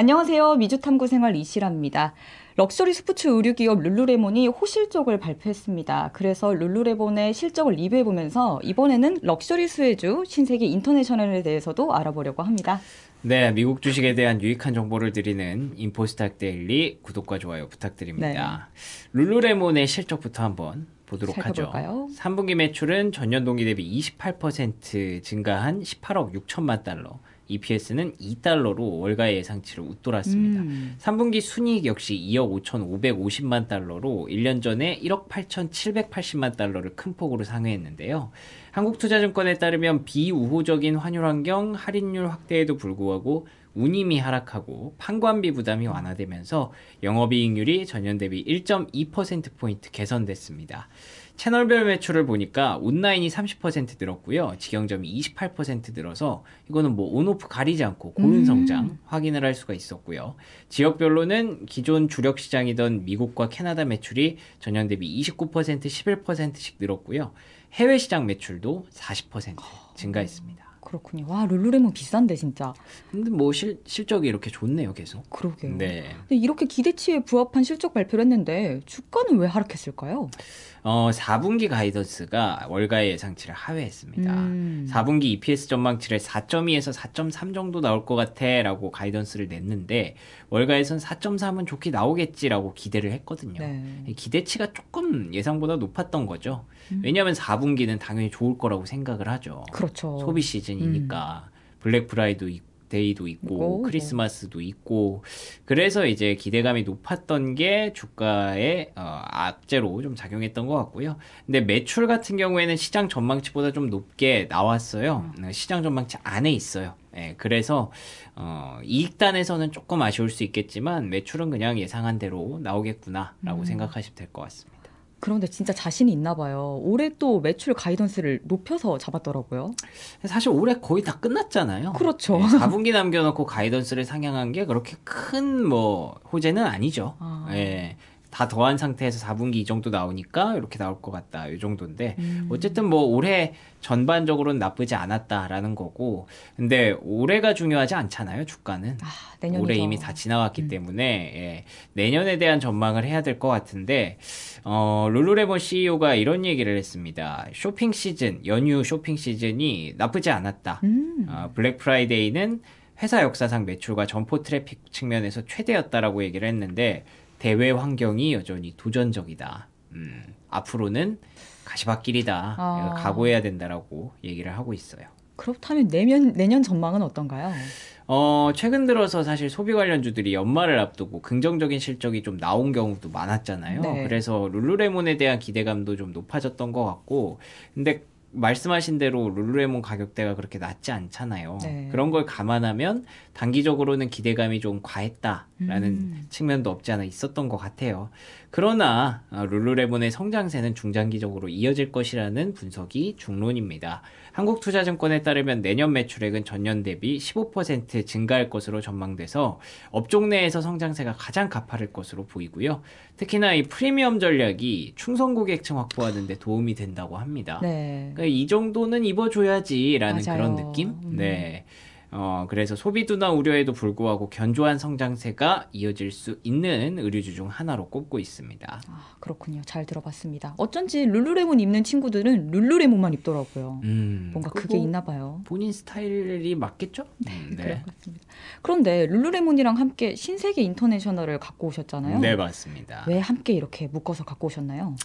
안녕하세요. 미주탐구 생활 이시라입니다. 럭셔리 스포츠 의류 기업 룰루레몬이 호실적을 발표했습니다. 그래서 룰루레몬의 실적을 리뷰해보면서 이번에는 럭셔리 수혜주 신세계 인터내셔널에 대해서도 알아보려고 합니다. 네, 미국 주식에 대한 유익한 정보를 드리는 인포스탁 데일리 구독과 좋아요 부탁드립니다. 네. 룰루레몬의 실적부터 한번 보도록 살펴볼까요? 하죠. 3분기 매출은 전년 동기 대비 28% 증가한 18억 6천만 달러. EPS는 2달러로 월가의 예상치를 웃돌았습니다. 음. 3분기 순이익 역시 2억 5,550만 달러로 1년 전에 1억 8,780만 달러를 큰 폭으로 상회했는데요. 한국투자증권에 따르면 비우호적인 환율 환경, 할인율 확대에도 불구하고 운임이 하락하고 판관비 부담이 완화되면서 영업이익률이 전년 대비 1.2%포인트 개선됐습니다. 채널별 매출을 보니까 온라인이 30% 늘었고요. 직영점이 28% 늘어서 이거는 뭐 온오프 가리지 않고 고른 음. 성장 음. 확인을 할 수가 있었고요. 지역별로는 기존 주력 시장이던 미국과 캐나다 매출이 전년 대비 29% 11%씩 늘었고요. 해외 시장 매출도 40% 증가했습니다. 그렇군요. 와 룰루레몬 비싼데 진짜. 근데 뭐 실, 실적이 이렇게 좋네요 계속. 그러게요. 네. 근데 이렇게 기대치에 부합한 실적 발표를 했는데 주가는 왜 하락했을까요? 어 4분기 가이던스가 월가의 예상치를 하회했습니다. 음. 4분기 EPS 전망치를 4.2에서 4.3 정도 나올 것 같아라고 가이던스를 냈는데 월가에선 4.3은 좋게 나오겠지라고 기대를 했거든요. 네. 기대치가 조금 예상보다 높았던 거죠. 음. 왜냐하면 4분기는 당연히 좋을 거라고 생각을 하죠. 그렇죠. 소비 시즌 시즌이니까 음. 블랙 프라이도 데이도 있고 오, 네. 크리스마스도 네. 있고 그래서 이제 기대감이 높았던 게 주가에 어, 악재로 좀 작용했던 것 같고요. 근데 매출 같은 경우에는 시장 전망치보다 좀 높게 나왔어요. 음. 네, 시장 전망치 안에 있어요. 예, 그래서 어, 이익단에서는 조금 아쉬울 수 있겠지만 매출은 그냥 예상한 대로 나오겠구나라고 음. 생각하시면 될 것 같습니다. 그런데 진짜 자신이 있나 봐요. 올해 또 매출 가이던스를 높여서 잡았더라고요. 사실 올해 거의 다 끝났잖아요. 그렇죠. 네, 4분기 남겨놓고 가이던스를 상향한 게 그렇게 큰 뭐 호재는 아니죠. 아. 네. 다 더한 상태에서 4분기 이 정도 나오니까 이렇게 나올 것 같다. 이 정도인데 음. 어쨌든 뭐 올해 전반적으로는 나쁘지 않았다라는 거고 근데 올해가 중요하지 않잖아요 주가는 아, 올해 이미 다지나왔기 음. 때문에 예, 내년에 대한 전망을 해야 될 것 같은데 어, 룰루레몬 CEO가 이런 얘기를 했습니다 쇼핑 시즌 연휴 쇼핑 시즌이 나쁘지 않았다 음. 어, 블랙 프라이데이는 회사 역사상 매출과 점포 트래픽 측면에서 최대였다라고 얘기를 했는데 대외 환경이 여전히 도전적이다. 음, 앞으로는 가시밭길이다. 아. 각오해야 된다라고 얘기를 하고 있어요. 그렇다면 내년 내년 전망은 어떤가요? 어, 최근 들어서 사실 소비 관련주들이 연말을 앞두고 긍정적인 실적이 좀 나온 경우도 많았잖아요. 네. 그래서 룰루레몬에 대한 기대감도 좀 높아졌던 것 같고, 근데 말씀하신 대로 룰루레몬 가격대가 그렇게 낮지 않잖아요. 네. 그런 걸 감안하면 단기적으로는 기대감이 좀 과했다라는 음. 측면도 없지 않아 있었던 것 같아요. 그러나 어, 룰루레몬의 성장세는 중장기적으로 이어질 것이라는 분석이 중론입니다. 한국투자증권에 따르면 내년 매출액은 전년 대비 15% 증가할 것으로 전망돼서 업종 내에서 성장세가 가장 가파를 것으로 보이고요. 특히나 이 프리미엄 전략이 충성 고객층 확보하는 데 도움이 된다고 합니다. 네. 그러니까 이 정도는 입어줘야지라는 맞아요. 그런 느낌? 음. 네. 어, 그래서 소비 둔화 우려에도 불구하고 견조한 성장세가 이어질 수 있는 의류주 중 하나로 꼽고 있습니다. 아, 그렇군요. 잘 들어봤습니다. 어쩐지 룰루레몬 입는 친구들은 룰루레몬만 입더라고요. 음, 뭔가 그게 있나 봐요. 본인 스타일이 맞겠죠? 네, 음, 네. 그런 습니다 그런데 룰루레몬이랑 함께 신세계 인터내셔널을 갖고 오셨잖아요. 네, 맞습니다. 왜 함께 이렇게 묶어서 갖고 오셨나요?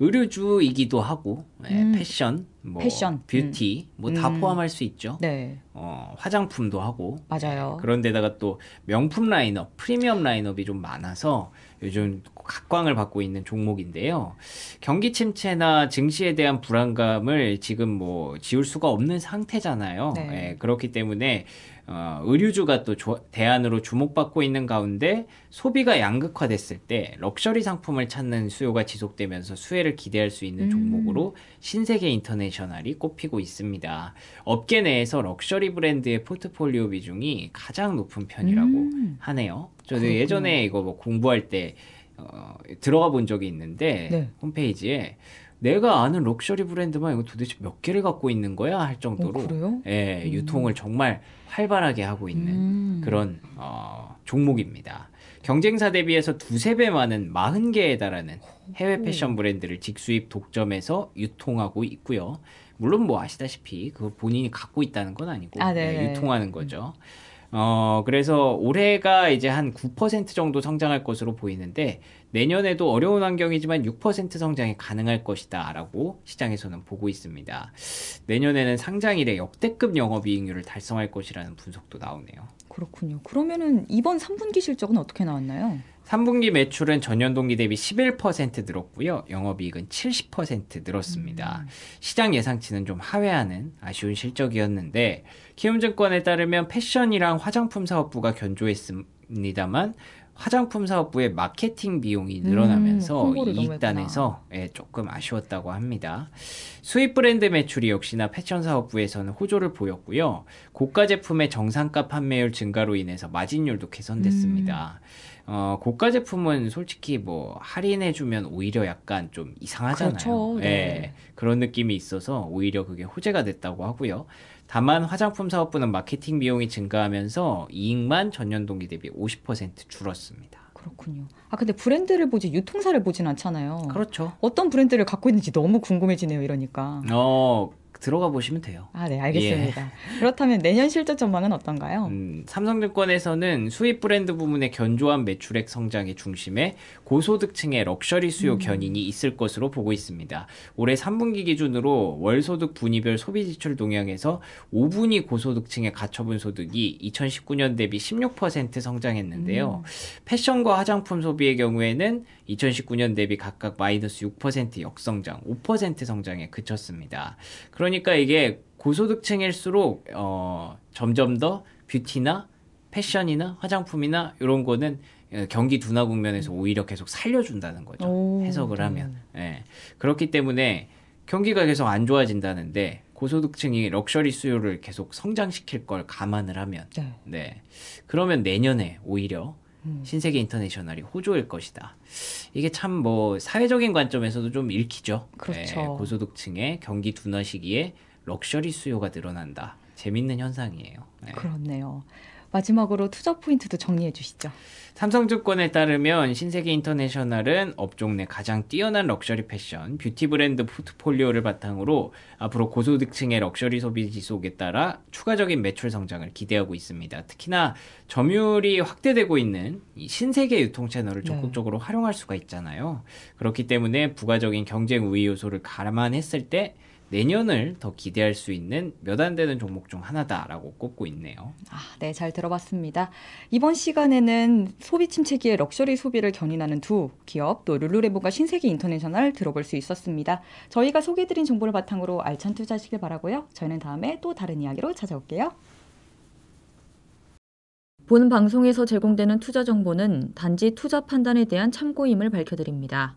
의류주이기도 하고 네, 음. 패션, 뭐 패션, 뷰티 음. 뭐다 음. 포함할 수 있죠. 네. 어, 화장품도 하고 맞아요. 그런데다가 또 명품 라인업, 프리미엄 라인업이 좀 많아서 요즘 각광을 받고 있는 종목인데요. 경기 침체나 증시에 대한 불안감을 지금 뭐 지울 수가 없는 상태잖아요. 네. 예, 그렇기 때문에 어, 의류주가 또 조, 대안으로 주목받고 있는 가운데 소비가 양극화됐을 때 럭셔리 상품을 찾는 수요가 지속되면서 수혜를 기대할 수 있는 음. 종목으로 신세계 인터내셔널이 꼽히고 있습니다. 업계 내에서 럭셔리 브랜드의 포트폴리오 비중이 가장 높은 편이라고 음. 하네요. 저도 그렇구나. 예전에 이거 뭐 공부할 때 어, 들어가 본 적이 있는데 네. 홈페이지에 내가 아는 럭셔리 브랜드만 이거 도대체 몇 개를 갖고 있는 거야 할 정도로 어, 예, 음. 유통을 정말 활발하게 하고 있는 음. 그런 어, 종목입니다. 경쟁사 대비해서 두세 배 많은 마흔 개에 달하는 해외 패션 브랜드를 직수입 독점해서 유통하고 있고요. 물론 뭐 아시다시피 그 본인이 갖고 있다는 건 아니고 아, 네, 예, 네. 유통하는 음. 거죠. 음. 어, 그래서 올해가 이제 한 9% 정도 성장할 것으로 보이는데 내년에도 어려운 환경이지만 6% 성장이 가능할 것이다 라고 시장에서는 보고 있습니다. 내년에는 상장 일에 역대급 영업이익률을 달성할 것이라는 분석도 나오네요. 그렇군요. 그러면은 이번 3분기 실적은 어떻게 나왔나요? 3분기 매출은 전년 동기 대비 11% 늘었고요. 영업이익은 70% 늘었습니다. 음. 시장 예상치는 좀 하회하는 아쉬운 실적이었는데 키움증권에 따르면 패션이랑 화장품 사업부가 견조했습니다만 화장품 사업부의 마케팅 비용이 늘어나면서 음, 이익단에서 예, 조금 아쉬웠다고 합니다. 수입 브랜드 매출이 역시나 패션 사업부에서는 호조를 보였고요. 고가 제품의 정상가 판매율 증가로 인해서 마진율도 개선됐습니다. 음. 어, 고가 제품은 솔직히 뭐 할인해주면 오히려 약간 좀 이상하잖아요. 그렇죠. 네. 예, 그런 느낌이 있어서 오히려 그게 호재가 됐다고 하고요. 다만 화장품 사업부는 마케팅 비용이 증가하면서 이익만 전년 동기 대비 50% 줄었습니다. 그렇군요. 아 근데 브랜드를 보지 유통사를 보진 않잖아요. 그렇죠. 어떤 브랜드를 갖고 있는지 너무 궁금해지네요. 이러니까. 어 들어가 보시면 돼요. 아, 네, 알겠습니다. 예. 그렇다면 내년 실적 전망은 어떤가요? 음, 삼성증권에서는 수입 브랜드 부문의 견조한 매출액 성장의 중심에 고소득층의 럭셔리 수요 음. 견인이 있을 것으로 보고 있습니다. 올해 3분기 기준으로 월소득 분위별 소비 지출 동향에서 5분위 고소득층의 가처분 소득이 2019년 대비 16% 성장했는데요. 음. 패션과 화장품 소비의 경우에는 2019년 대비 각각 마이너스 6% 역성장, 5% 성장에 그쳤습니다. 그런 그러니까 그러니까 이게 고소득층일수록 어, 점점 더 뷰티나 패션이나 화장품이나 이런 거는 예, 경기 둔화 국면에서 오히려 계속 살려준다는 거죠. 오, 해석을 하면. 음. 예. 그렇기 때문에 경기가 계속 안 좋아진다는데 고소득층이 럭셔리 수요를 계속 성장시킬 걸 감안을 하면 네. 네. 그러면 내년에 오히려 음. 신세계 인터내셔널이 호조일 것이다. 이게 참 뭐 사회적인 관점에서도 좀 읽히죠. 그렇죠. 네, 고소득층의 경기 둔화 시기에 럭셔리 수요가 늘어난다. 재밌는 현상이에요. 네. 그렇네요. 마지막으로 투자 포인트도 정리해 주시죠. 삼성증권에 따르면 신세계 인터내셔널은 업종 내 가장 뛰어난 럭셔리 패션, 뷰티 브랜드 포트폴리오를 바탕으로 앞으로 고소득층의 럭셔리 소비 지속에 따라 추가적인 매출 성장을 기대하고 있습니다. 특히나 점유율이 확대되고 있는 신세계 유통 채널을 네. 적극적으로 네. 활용할 수가 있잖아요. 그렇기 때문에 부가적인 경쟁 우위 요소를 감안했을 때 내년을 더 기대할 수 있는 몇 안 되는 종목 중 하나다라고 꼽고 있네요. 아, 네, 잘 들어봤습니다. 이번 시간에는 소비 침체기에 럭셔리 소비를 견인하는 두 기업, 또 룰루레몬과 신세계 인터내셔널 들어볼 수 있었습니다. 저희가 소개해드린 정보를 바탕으로 알찬 투자하시길 바라고요. 저희는 다음에 또 다른 이야기로 찾아올게요. 본 방송에서 제공되는 투자 정보는 단지 투자 판단에 대한 참고임을 밝혀드립니다.